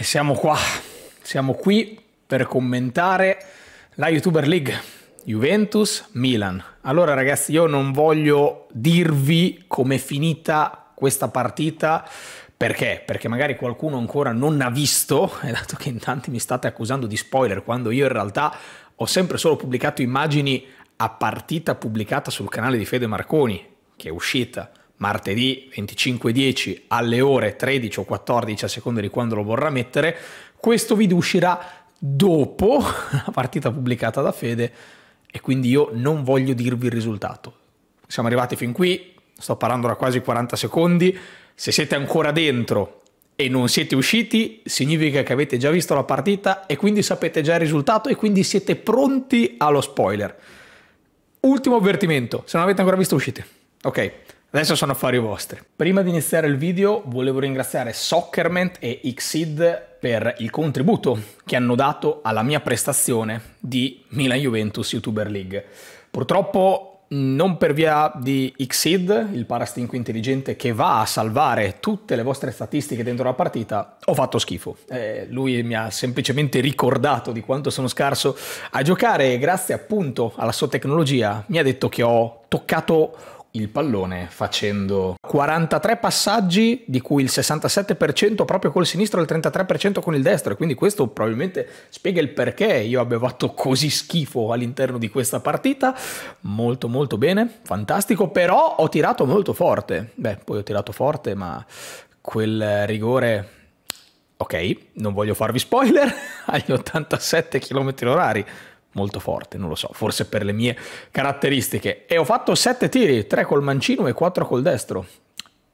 E siamo qua, siamo qui per commentare la YouTuber League, Juventus, Milan. Allora ragazzi, io non voglio dirvi com'è finita questa partita, perché? Perché magari qualcuno ancora non ha visto, e dato che in tanti mi state accusando di spoiler, quando io in realtà ho sempre solo pubblicato immagini a partita pubblicata sul canale di Fede Marconi, che è uscita martedì 25.10 alle ore 13 o 14 a seconda di quando lo vorrà mettere. Questo video uscirà dopo la partita pubblicata da Fede e quindi io non voglio dirvi il risultato. Siamo arrivati fin qui, sto parlando da quasi 40 secondi, se siete ancora dentro e non siete usciti, significa che avete già visto la partita e quindi sapete già il risultato e quindi siete pronti allo spoiler. Ultimo avvertimento, se non avete ancora visto uscite. Ok. Adesso sono affari vostri. Prima di iniziare il video volevo ringraziare Soccerment e Xid per il contributo che hanno dato alla mia prestazione di Milan Juventus YouTuber League. Purtroppo non per via di Xid, il parastinco intelligente che va a salvare tutte le vostre statistiche dentro la partita, ho fatto schifo. Eh, lui mi ha semplicemente ricordato di quanto sono scarso a giocare e grazie appunto alla sua tecnologia mi ha detto che ho toccato il pallone facendo 43 passaggi di cui il 67% proprio col sinistro e il 33% con il destro e quindi questo probabilmente spiega il perché io abbia fatto così schifo all'interno di questa partita molto molto bene fantastico però ho tirato molto forte beh poi ho tirato forte ma quel rigore ok non voglio farvi spoiler agli 87 km orari molto forte, non lo so, forse per le mie caratteristiche. E ho fatto 7 tiri, 3 col mancino e 4 col destro.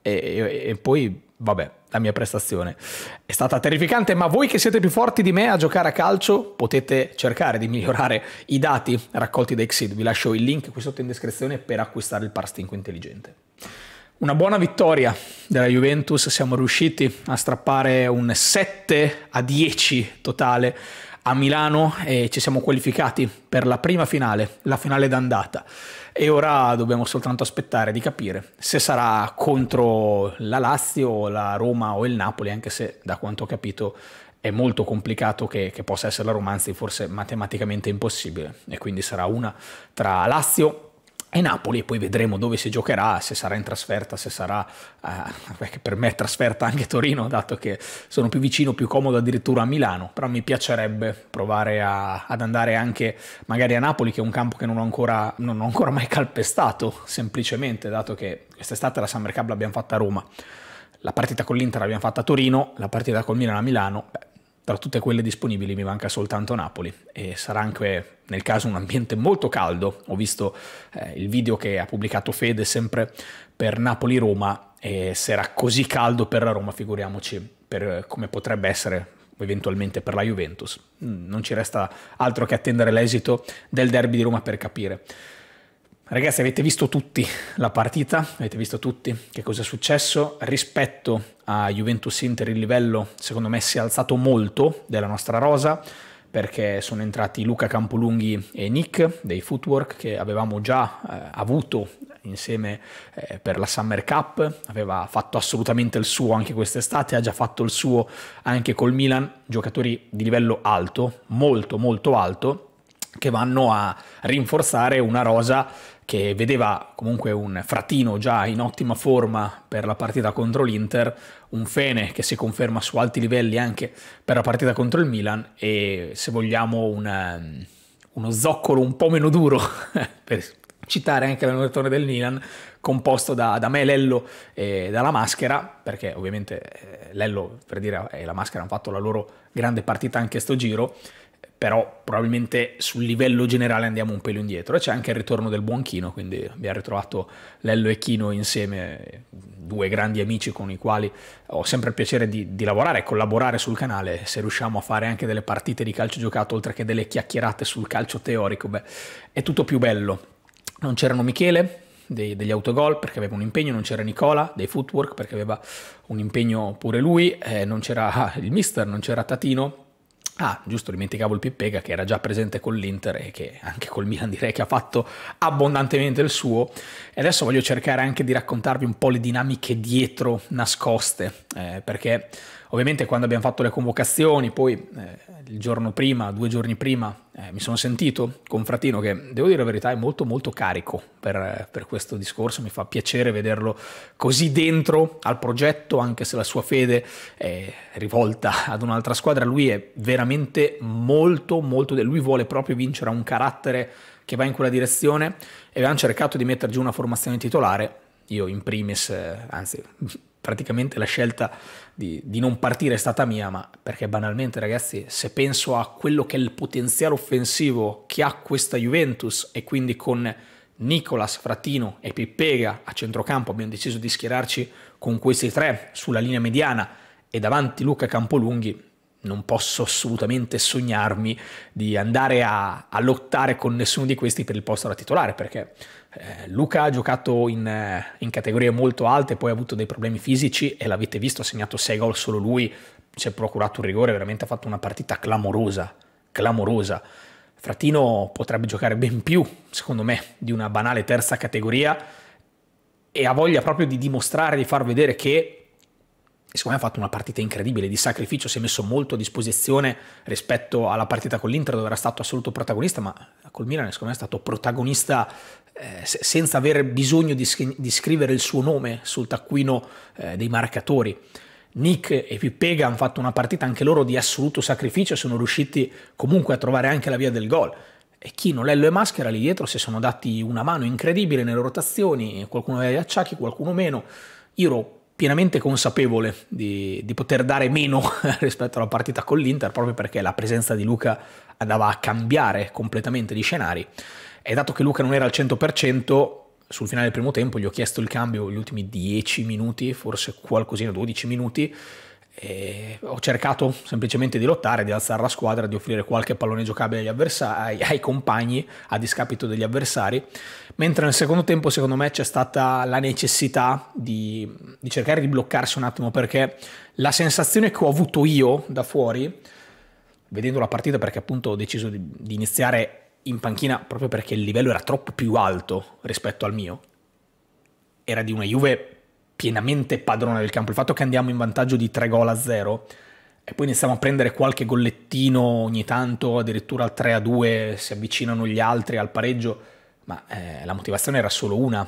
E, e, e, poi, vabbè, la mia prestazione è stata terrificante, ma voi che siete più forti di me a giocare a calcio potete cercare di migliorare i dati raccolti da Exceed. Vi lascio il link qui sotto in descrizione per acquistare il Parstinco intelligente. Una buona vittoria della Juventus, siamo riusciti a strappare un 7 a 10 totale a Milano e ci siamo qualificati per la prima finale, la finale d'andata. E ora dobbiamo soltanto aspettare di capire se sarà contro la Lazio, la Roma o il Napoli, anche se da quanto ho capito è molto complicato che, che possa essere la Roma, anzi forse matematicamente impossibile. E quindi sarà una tra Lazio, e Napoli e poi vedremo dove si giocherà, se sarà in trasferta, se sarà, eh, per me è trasferta anche Torino, dato che sono più vicino, più comodo addirittura a Milano, però mi piacerebbe provare a, ad andare anche magari a Napoli, che è un campo che non ho ancora, non ho ancora mai calpestato, semplicemente, dato che quest'estate la Summer Cup l'abbiamo fatta a Roma, la partita con l'Inter l'abbiamo fatta a Torino, la partita con Milano a Milano, beh, tra tutte quelle disponibili mi manca soltanto Napoli e sarà anche nel caso un ambiente molto caldo. Ho visto eh, il video che ha pubblicato Fede sempre per Napoli-Roma e se era così caldo per la Roma figuriamoci per eh, come potrebbe essere eventualmente per la Juventus. Mm, non ci resta altro che attendere l'esito del derby di Roma per capire. Ragazzi, avete visto tutti la partita, avete visto tutti che cosa è successo rispetto a Juventus Inter il livello secondo me si è alzato molto della nostra rosa perché sono entrati Luca Campolunghi e Nick dei Footwork che avevamo già eh, avuto insieme eh, per la Summer Cup, aveva fatto assolutamente il suo anche quest'estate, ha già fatto il suo anche col Milan, giocatori di livello alto, molto molto alto che vanno a rinforzare una rosa che vedeva comunque un Fratino già in ottima forma per la partita contro l'Inter, un Fene che si conferma su alti livelli anche per la partita contro il Milan e se vogliamo un, um, uno zoccolo un po' meno duro per citare anche l'allenatore del Milan composto da, da, me Lello e dalla Maschera perché ovviamente eh, Lello per dire e eh, la Maschera hanno fatto la loro grande partita anche a sto giro però probabilmente sul livello generale andiamo un pelo indietro e c'è anche il ritorno del buon Chino, quindi abbiamo ritrovato Lello e Chino insieme, due grandi amici con i quali ho sempre il piacere di, di lavorare e collaborare sul canale, se riusciamo a fare anche delle partite di calcio giocato oltre che delle chiacchierate sul calcio teorico, beh, è tutto più bello. Non c'erano Michele, dei, degli autogol perché aveva un impegno, non c'era Nicola dei footwork perché aveva un impegno pure lui, eh, non c'era il mister, non c'era Tatino Ah, giusto, dimenticavo il Pippega che era già presente con l'Inter e che anche col Milan direi che ha fatto abbondantemente il suo. E adesso voglio cercare anche di raccontarvi un po' le dinamiche dietro nascoste, eh, perché Ovviamente quando abbiamo fatto le convocazioni, poi eh, il giorno prima, due giorni prima, eh, mi sono sentito con Fratino che, devo dire la verità, è molto molto carico per, per, questo discorso, mi fa piacere vederlo così dentro al progetto, anche se la sua fede è rivolta ad un'altra squadra, lui è veramente molto molto, lui vuole proprio vincere, ha un carattere che va in quella direzione e abbiamo cercato di giù una formazione titolare, io in primis, eh, anzi praticamente la scelta di, di non partire è stata mia, ma perché banalmente ragazzi, se penso a quello che è il potenziale offensivo che ha questa Juventus e quindi con Nicolas, Fratino e Pippega a centrocampo abbiamo deciso di schierarci con questi tre sulla linea mediana e davanti Luca Campolunghi, non posso assolutamente sognarmi di andare a, a, lottare con nessuno di questi per il posto da titolare, perché eh, Luca ha giocato in, eh, in, categorie molto alte, poi ha avuto dei problemi fisici e l'avete visto, ha segnato 6 gol solo lui, si è procurato un rigore, veramente ha fatto una partita clamorosa, clamorosa. Fratino potrebbe giocare ben più, secondo me, di una banale terza categoria e ha voglia proprio di dimostrare, di far vedere che secondo me ha fatto una partita incredibile di sacrificio, si è messo molto a disposizione rispetto alla partita con l'Inter dove era stato assoluto protagonista, ma col Milan secondo me è stato protagonista eh, senza aver bisogno di, di, scrivere il suo nome sul taccuino eh, dei marcatori. Nick e Pipega hanno fatto una partita anche loro di assoluto sacrificio, sono riusciti comunque a trovare anche la via del gol. E Chino, Lello e Maschera lì dietro si sono dati una mano incredibile nelle rotazioni, qualcuno aveva gli acciacchi, qualcuno meno. Iro pienamente consapevole di, di, poter dare meno rispetto alla partita con l'Inter, proprio perché la presenza di Luca andava a cambiare completamente gli scenari. E dato che Luca non era al 100%, sul finale del primo tempo gli ho chiesto il cambio gli ultimi 10 minuti, forse qualcosina, 12 minuti, e ho cercato semplicemente di lottare, di alzare la squadra, di offrire qualche pallone giocabile agli avversari, ai compagni a discapito degli avversari, mentre nel secondo tempo secondo me c'è stata la necessità di, di cercare di bloccarsi un attimo perché la sensazione che ho avuto io da fuori, vedendo la partita perché appunto ho deciso di, di iniziare in panchina proprio perché il livello era troppo più alto rispetto al mio, era di una Juve pienamente padrone del campo. Il fatto che andiamo in vantaggio di 3 gol a 0 e poi iniziamo a prendere qualche gollettino ogni tanto, addirittura al 3 a 2 si avvicinano gli altri al pareggio, ma eh, la motivazione era solo una,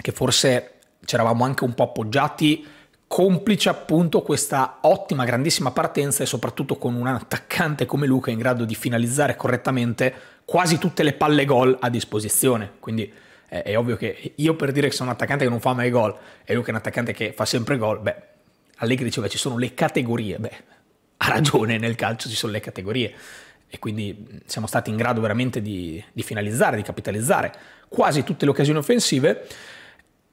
che forse c'eravamo anche un po' appoggiati, complice appunto questa ottima, grandissima partenza e soprattutto con un attaccante come Luca in grado di finalizzare correttamente quasi tutte le palle gol a disposizione. Quindi eh, è ovvio che io per dire che sono un attaccante che non fa mai gol e lui che è un attaccante che fa sempre gol, beh, Allegri diceva ci sono le categorie, beh, ha ragione, nel calcio ci sono le categorie e quindi siamo stati in grado veramente di, di finalizzare, di capitalizzare quasi tutte le occasioni offensive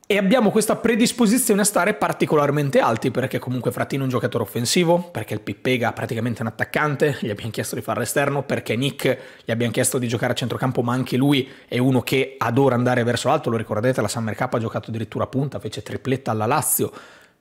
e abbiamo questa predisposizione a stare particolarmente alti, perché comunque Frattino è un giocatore offensivo, perché il Pippega è praticamente un attaccante, gli abbiamo chiesto di fare l'esterno, perché Nick gli abbiamo chiesto di giocare a centrocampo, ma anche lui è uno che adora andare verso l'alto, lo ricordate, la Summer Cup ha giocato addirittura a punta, fece tripletta alla Lazio,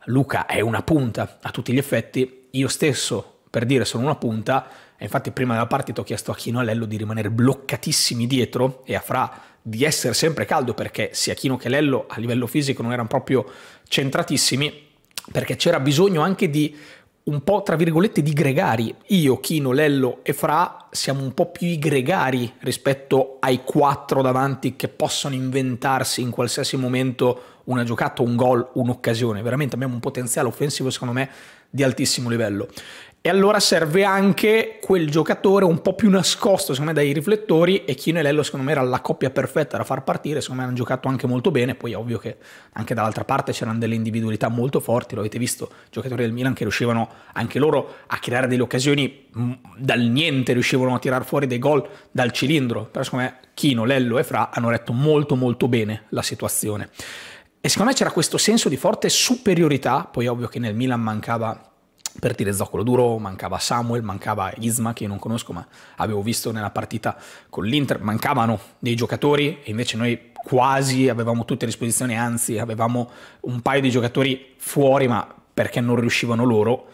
Luca è una punta a tutti gli effetti, io stesso per dire sono una punta, e infatti prima della partita ho chiesto a Chino Alello di rimanere bloccatissimi dietro e a Fra di essere sempre caldo perché sia Chino che Lello a livello fisico non erano proprio centratissimi, perché c'era bisogno anche di un po' tra virgolette di gregari. Io, Chino, Lello e Fra siamo un po' più i gregari rispetto ai quattro davanti che possono inventarsi in qualsiasi momento una giocata, un gol, un'occasione. Veramente abbiamo un potenziale offensivo secondo me di altissimo livello. E allora serve anche quel giocatore un po' più nascosto, secondo me, dai riflettori. E Chino e Lello, secondo me, era la coppia perfetta da far partire. Secondo me hanno giocato anche molto bene. Poi ovvio che anche dall'altra parte c'erano delle individualità molto forti. Lo avete visto, giocatori del Milan che riuscivano anche loro a creare delle occasioni mm, dal niente, riuscivano a tirar fuori dei gol dal cilindro. Però, secondo me, Chino, Lello e Fra hanno retto molto, molto bene la situazione. E secondo me c'era questo senso di forte superiorità. Poi ovvio che nel Milan mancava per dire Zoccolo duro, mancava Samuel, mancava Isma che io non conosco ma avevo visto nella partita con l'Inter, mancavano dei giocatori e invece noi quasi avevamo tutte a disposizione, anzi avevamo un paio di giocatori fuori ma perché non riuscivano loro,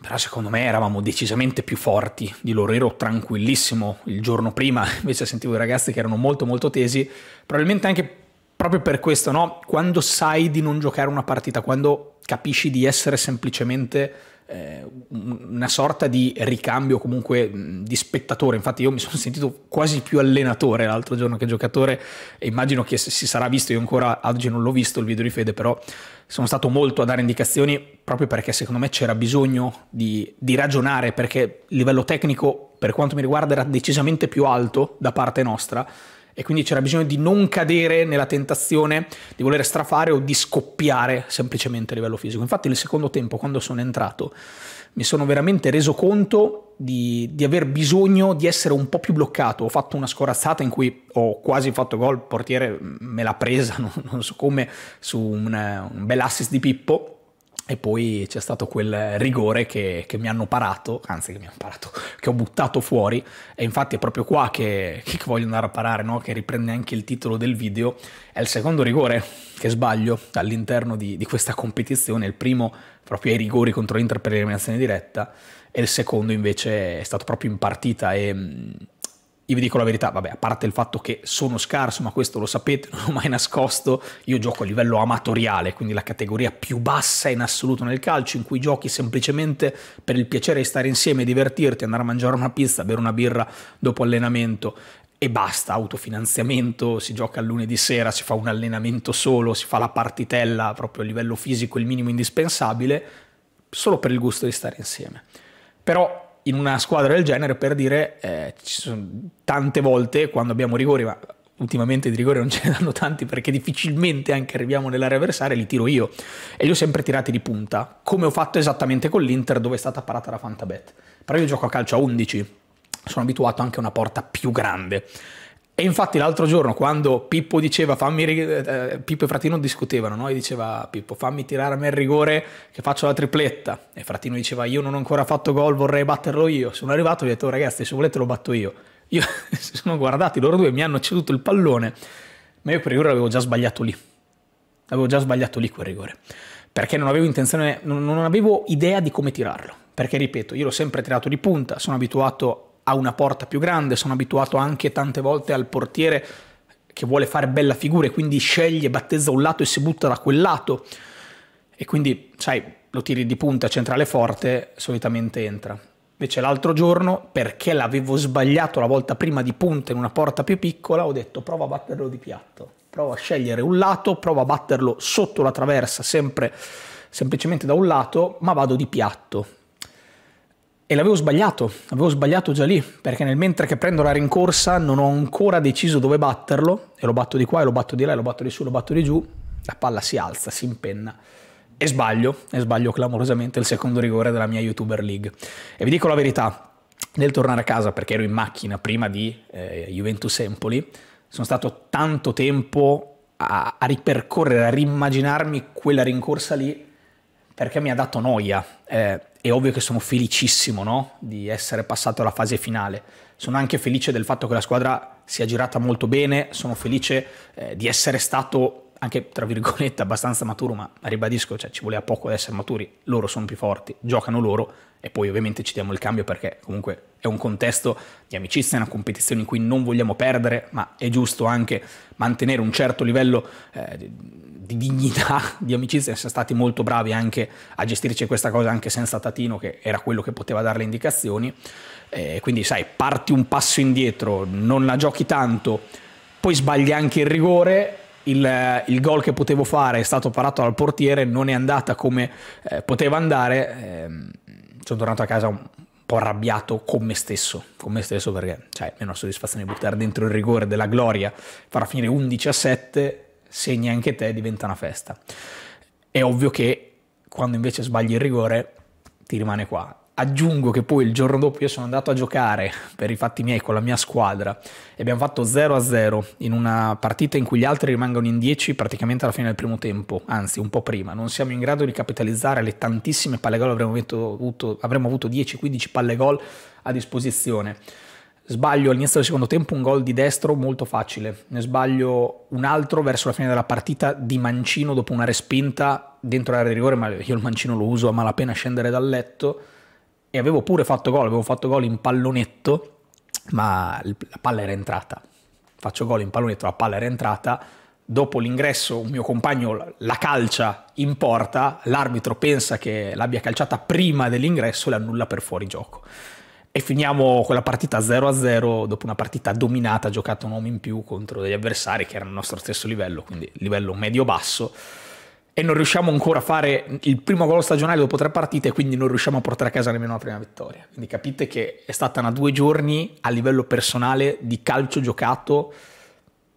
però secondo me eravamo decisamente più forti di loro, ero tranquillissimo il giorno prima, invece sentivo i ragazzi che erano molto molto tesi, probabilmente anche proprio per questo, no? Quando sai di non giocare una partita, quando capisci di essere semplicemente eh, una sorta di ricambio comunque mm, di spettatore infatti io mi sono sentito quasi più allenatore l'altro giorno che giocatore e immagino che si sarà visto io ancora oggi non l'ho visto il video di Fede però sono stato molto a dare indicazioni proprio perché secondo me c'era bisogno di, di ragionare perché il livello tecnico per quanto mi riguarda era decisamente più alto da parte nostra e quindi c'era bisogno di non cadere nella tentazione di voler strafare o di scoppiare semplicemente a livello fisico. Infatti nel secondo tempo, quando sono entrato, mi sono veramente reso conto di, di aver bisogno di essere un po' più bloccato. Ho fatto una scorazzata in cui ho quasi fatto gol, il portiere me l'ha presa, non, non so come, su un, eh, un bel assist di Pippo e poi c'è stato quel rigore che, che, mi hanno parato, anzi che mi hanno parato, che ho buttato fuori. E infatti è proprio qua che, che voglio andare a parare, no? che riprende anche il titolo del video. È il secondo rigore che sbaglio all'interno di, di questa competizione, il primo proprio ai rigori contro l'Inter per eliminazione diretta e il secondo invece è stato proprio in partita e mm, io vi dico la verità, vabbè, a parte il fatto che sono scarso, ma questo lo sapete, non l'ho mai nascosto, io gioco a livello amatoriale, quindi la categoria più bassa in assoluto nel calcio, in cui giochi semplicemente per il piacere di stare insieme, divertirti, andare a mangiare una pizza, bere una birra dopo allenamento e basta, autofinanziamento, si gioca il lunedì sera, si fa un allenamento solo, si fa la partitella proprio a livello fisico, il minimo indispensabile, solo per il gusto di stare insieme. Però in una squadra del genere per dire eh, ci sono tante volte quando abbiamo rigori, ma ultimamente di rigori non ce ne danno tanti perché difficilmente anche arriviamo nell'area avversaria, li tiro io e li ho sempre tirati di punta, come ho fatto esattamente con l'Inter dove è stata parata la Fantabet. Però io gioco a calcio a 11, sono abituato anche a una porta più grande e infatti l'altro giorno quando Pippo diceva fammi eh, Pippo e Fratino discutevano, no? E diceva Pippo fammi tirare a me il rigore che faccio la tripletta e Fratino diceva io non ho ancora fatto gol, vorrei batterlo io. Sono arrivato e ho detto oh, ragazzi, se volete lo batto io. Io si sono guardati loro due mi hanno ceduto il pallone, ma io per rigore l'avevo già sbagliato lì. Avevo già sbagliato lì quel rigore. Perché non avevo intenzione non avevo idea di come tirarlo. Perché ripeto, io l'ho sempre tirato di punta, sono abituato ha una porta più grande, sono abituato anche tante volte al portiere che vuole fare bella figura e quindi sceglie, battezza un lato e si butta da quel lato. E quindi, sai, lo tiri di punta centrale forte, solitamente entra. Invece l'altro giorno, perché l'avevo sbagliato la volta prima di punta in una porta più piccola, ho detto prova a batterlo di piatto, prova a scegliere un lato, prova a batterlo sotto la traversa, sempre semplicemente da un lato, ma vado di piatto e l'avevo sbagliato, avevo sbagliato già lì, perché nel mentre che prendo la rincorsa non ho ancora deciso dove batterlo, e lo batto di qua, e lo batto di là, e lo batto di su, e lo batto di giù, la palla si alza, si impenna. E sbaglio, e sbaglio clamorosamente il secondo rigore della mia YouTuber League. E vi dico la verità, nel tornare a casa, perché ero in macchina prima di eh, Juventus Empoli, sono stato tanto tempo a, a ripercorrere, a rimmaginarmi quella rincorsa lì, perché mi ha dato noia. Eh, è ovvio che sono felicissimo no? di essere passato alla fase finale. Sono anche felice del fatto che la squadra sia girata molto bene, sono felice eh, di essere stato anche tra virgolette abbastanza maturo, ma ribadisco, cioè, ci voleva poco ad essere maturi, loro sono più forti, giocano loro e poi ovviamente ci diamo il cambio perché comunque è un contesto di amicizia, è una competizione in cui non vogliamo perdere, ma è giusto anche mantenere un certo livello eh, di dignità, di amicizia, siamo stati molto bravi anche a gestirci questa cosa anche senza Tatino che era quello che poteva dare le indicazioni, eh, quindi sai, parti un passo indietro, non la giochi tanto, poi sbagli anche il rigore il, eh, il gol che potevo fare è stato parato dal portiere, non è andata come eh, poteva andare, eh, sono tornato a casa un po' arrabbiato con me stesso, con me stesso perché cioè, è una soddisfazione buttare dentro il rigore della gloria, farà finire 11 a 7, segni anche te, diventa una festa. È ovvio che quando invece sbagli il rigore ti rimane qua Aggiungo che poi il giorno dopo io sono andato a giocare per i fatti miei con la mia squadra e abbiamo fatto 0-0 in una partita in cui gli altri rimangono in 10 praticamente alla fine del primo tempo, anzi un po' prima. Non siamo in grado di capitalizzare le tantissime palle gol, avremmo avuto, avremmo avuto 10-15 palle gol a disposizione. Sbaglio all'inizio del secondo tempo un gol di destro molto facile, ne sbaglio un altro verso la fine della partita di mancino dopo una respinta dentro l'area di rigore, ma io il mancino lo uso a malapena scendere dal letto e avevo pure fatto gol, avevo fatto gol in pallonetto, ma la palla era entrata. Faccio gol in pallonetto, la palla era entrata. Dopo l'ingresso, un mio compagno la calcia in porta, l'arbitro pensa che l'abbia calciata prima dell'ingresso e la annulla per fuori gioco. E finiamo quella partita 0-0 dopo una partita dominata, giocata un uomo in più contro degli avversari che erano al nostro stesso livello, quindi livello medio-basso e non riusciamo ancora a fare il primo gol stagionale dopo tre partite, quindi non riusciamo a portare a casa nemmeno la prima vittoria. Quindi capite che è stata una due giorni a livello personale di calcio giocato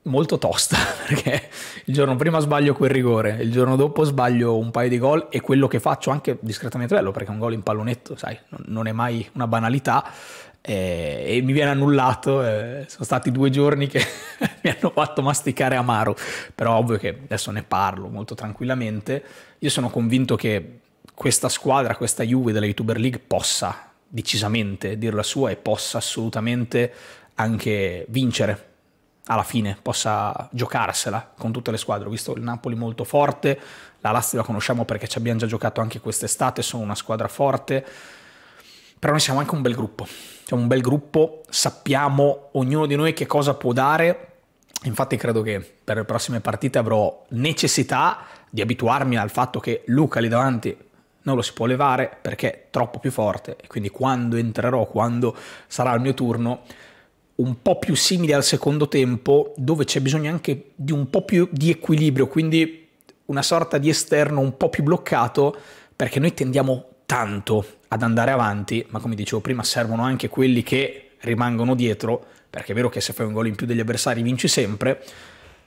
molto tosta, perché il giorno prima sbaglio quel rigore, il giorno dopo sbaglio un paio di gol e quello che faccio anche discretamente bello, perché un gol in pallonetto, sai, non è mai una banalità, eh, e mi viene annullato. Eh, sono stati due giorni che mi hanno fatto masticare amaro, però ovvio che adesso ne parlo molto tranquillamente. Io sono convinto che questa squadra, questa Juve della YouTuber League possa decisamente dire la sua e possa assolutamente anche vincere alla fine possa giocarsela con tutte le squadre. Ho visto il Napoli molto forte, la Lazio la conosciamo perché ci abbiamo già giocato anche quest'estate, sono una squadra forte. Però noi siamo anche un bel gruppo, siamo un bel gruppo, sappiamo ognuno di noi che cosa può dare. Infatti credo che per le prossime partite avrò necessità di abituarmi al fatto che Luca lì davanti non lo si può levare perché è troppo più forte e quindi quando entrerò, quando sarà il mio turno, un po' più simile al secondo tempo, dove c'è bisogno anche di un po' più di equilibrio, quindi una sorta di esterno un po' più bloccato, perché noi tendiamo tanto ad andare avanti, ma come dicevo prima servono anche quelli che rimangono dietro, perché è vero che se fai un gol in più degli avversari vinci sempre,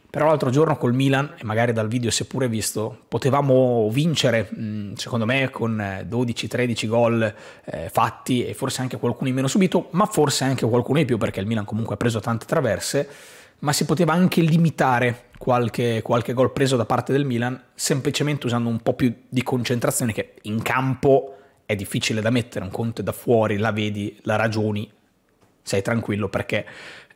però l'altro giorno col Milan, e magari dal video si è pure visto, potevamo vincere, mm, secondo me, con 12-13 eh, gol eh, fatti e forse anche qualcuno in meno subito, ma forse anche qualcuno in più, perché il Milan comunque ha preso tante traverse ma si poteva anche limitare qualche, qualche gol preso da parte del Milan, semplicemente usando un po' più di concentrazione che in campo è difficile da mettere, un conto è da fuori, la vedi, la ragioni, sei tranquillo perché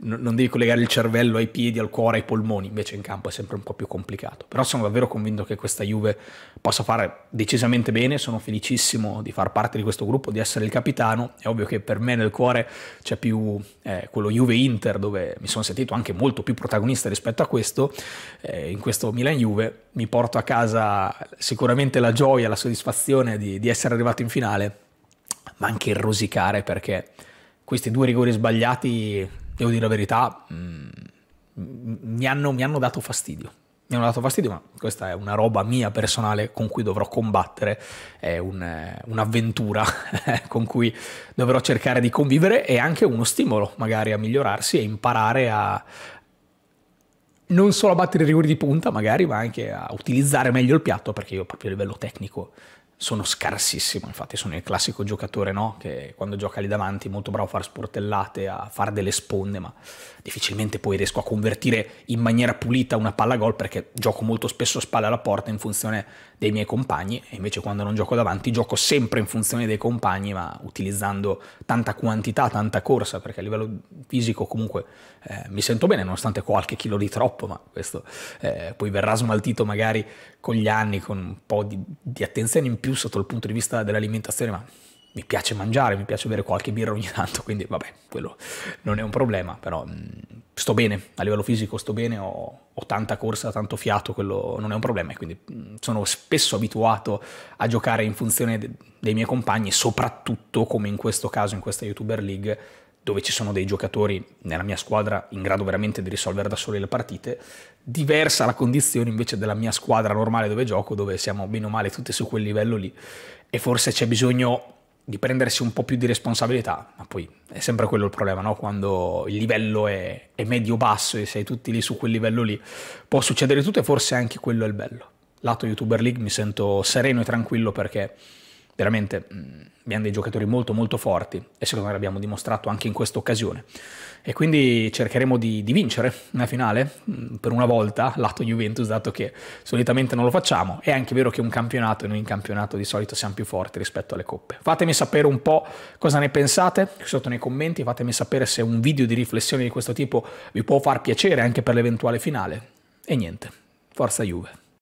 n- non devi collegare il cervello ai piedi, al cuore, ai polmoni, invece in campo è sempre un po' più complicato. Però sono davvero convinto che questa Juve possa fare decisamente bene, sono felicissimo di far parte di questo gruppo, di essere il capitano, è ovvio che per me nel cuore c'è più eh, quello Juve-Inter dove mi sono sentito anche molto più protagonista rispetto a questo, eh, in questo Milan-Juve mi porto a casa sicuramente la gioia, la soddisfazione di, di essere arrivato in finale, ma anche il rosicare perché questi due rigori sbagliati, devo dire la verità, mh, mm, mi, hanno, mi hanno dato fastidio mi hanno dato fastidio, ma questa è una roba mia personale con cui dovrò combattere, è un, eh, un'avventura con cui dovrò cercare di convivere e anche uno stimolo magari a migliorarsi e imparare a non solo a battere i rigori di punta magari, ma anche a utilizzare meglio il piatto perché io proprio a livello tecnico sono scarsissimo, infatti sono il classico giocatore no? che quando gioca lì davanti è molto bravo a fare sportellate, a fare delle sponde, ma difficilmente poi riesco a convertire in maniera pulita una palla gol perché gioco molto spesso spalle alla porta in funzione dei miei compagni e invece quando non gioco davanti gioco sempre in funzione dei compagni ma utilizzando tanta quantità, tanta corsa perché a livello fisico comunque eh, mi sento bene nonostante qualche chilo di troppo ma questo eh, poi verrà smaltito magari con gli anni, con un po' di, di attenzione in più sotto il punto di vista dell'alimentazione, ma mi piace mangiare, mi piace bere qualche birra ogni tanto, quindi vabbè, quello non è un problema, però mh, mm, sto bene, a livello fisico sto bene, ho, ho, tanta corsa, tanto fiato, quello non è un problema, quindi mh, mm, sono spesso abituato a giocare in funzione de dei miei compagni, soprattutto come in questo caso, in questa YouTuber League, dove ci sono dei giocatori nella mia squadra in grado veramente di risolvere da soli le partite, diversa la condizione invece della mia squadra normale dove gioco, dove siamo bene o male tutti su quel livello lì e forse c'è bisogno di prendersi un po' più di responsabilità, ma poi è sempre quello il problema, no? quando il livello è, è medio-basso e sei tutti lì su quel livello lì, può succedere tutto e forse anche quello è il bello. Lato YouTuber League mi sento sereno e tranquillo perché veramente mm, abbiamo dei giocatori molto molto forti e secondo me l'abbiamo dimostrato anche in questa occasione e quindi cercheremo di, di, vincere una finale mm, per una volta lato Juventus dato che solitamente non lo facciamo è anche vero che un campionato e noi in campionato di solito siamo più forti rispetto alle coppe fatemi sapere un po' cosa ne pensate qui sotto nei commenti fatemi sapere se un video di riflessione di questo tipo vi può far piacere anche per l'eventuale finale e niente forza Juve